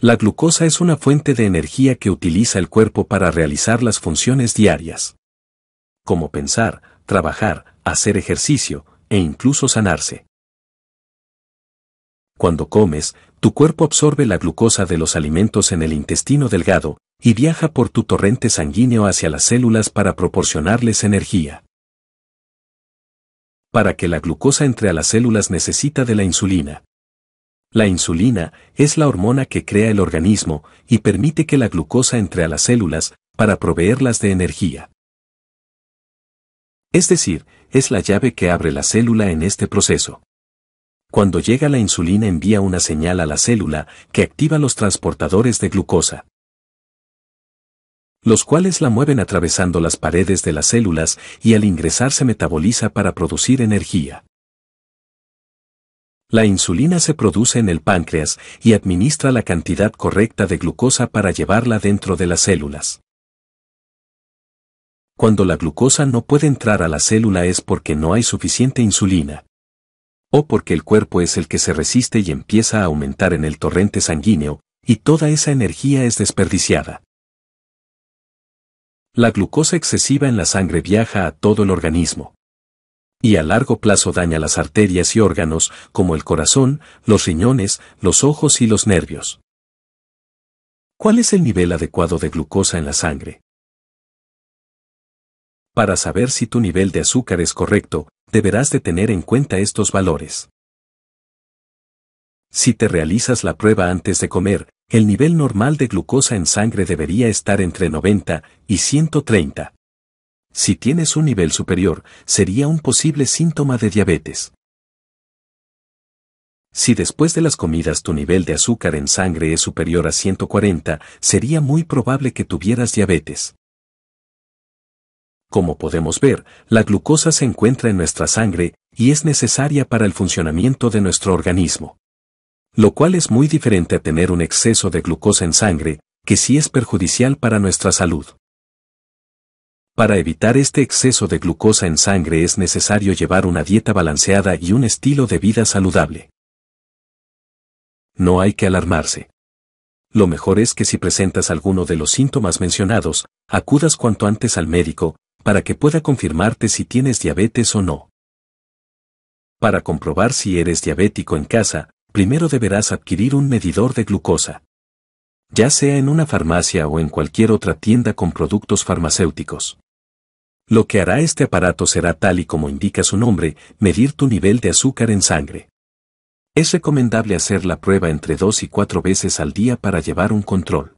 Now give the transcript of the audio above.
La glucosa es una fuente de energía que utiliza el cuerpo para realizar las funciones diarias. Como pensar, trabajar, hacer ejercicio e incluso sanarse. Cuando comes, tu cuerpo absorbe la glucosa de los alimentos en el intestino delgado y viaja por tu torrente sanguíneo hacia las células para proporcionarles energía. Para que la glucosa entre a las células necesita de la insulina, la insulina es la hormona que crea el organismo y permite que la glucosa entre a las células para proveerlas de energía. Es decir, es la llave que abre la célula en este proceso. Cuando llega la insulina envía una señal a la célula que activa los transportadores de glucosa, los cuales la mueven atravesando las paredes de las células y al ingresar se metaboliza para producir energía. La insulina se produce en el páncreas y administra la cantidad correcta de glucosa para llevarla dentro de las células. Cuando la glucosa no puede entrar a la célula es porque no hay suficiente insulina. O porque el cuerpo es el que se resiste y empieza a aumentar en el torrente sanguíneo, y toda esa energía es desperdiciada. La glucosa excesiva en la sangre viaja a todo el organismo y a largo plazo daña las arterias y órganos, como el corazón, los riñones, los ojos y los nervios. ¿Cuál es el nivel adecuado de glucosa en la sangre? Para saber si tu nivel de azúcar es correcto, deberás de tener en cuenta estos valores. Si te realizas la prueba antes de comer, el nivel normal de glucosa en sangre debería estar entre 90 y 130 si tienes un nivel superior, sería un posible síntoma de diabetes. Si después de las comidas tu nivel de azúcar en sangre es superior a 140, sería muy probable que tuvieras diabetes. Como podemos ver, la glucosa se encuentra en nuestra sangre y es necesaria para el funcionamiento de nuestro organismo. Lo cual es muy diferente a tener un exceso de glucosa en sangre, que sí es perjudicial para nuestra salud. Para evitar este exceso de glucosa en sangre es necesario llevar una dieta balanceada y un estilo de vida saludable. No hay que alarmarse. Lo mejor es que si presentas alguno de los síntomas mencionados, acudas cuanto antes al médico, para que pueda confirmarte si tienes diabetes o no. Para comprobar si eres diabético en casa, primero deberás adquirir un medidor de glucosa. Ya sea en una farmacia o en cualquier otra tienda con productos farmacéuticos. Lo que hará este aparato será tal y como indica su nombre, medir tu nivel de azúcar en sangre. Es recomendable hacer la prueba entre dos y cuatro veces al día para llevar un control.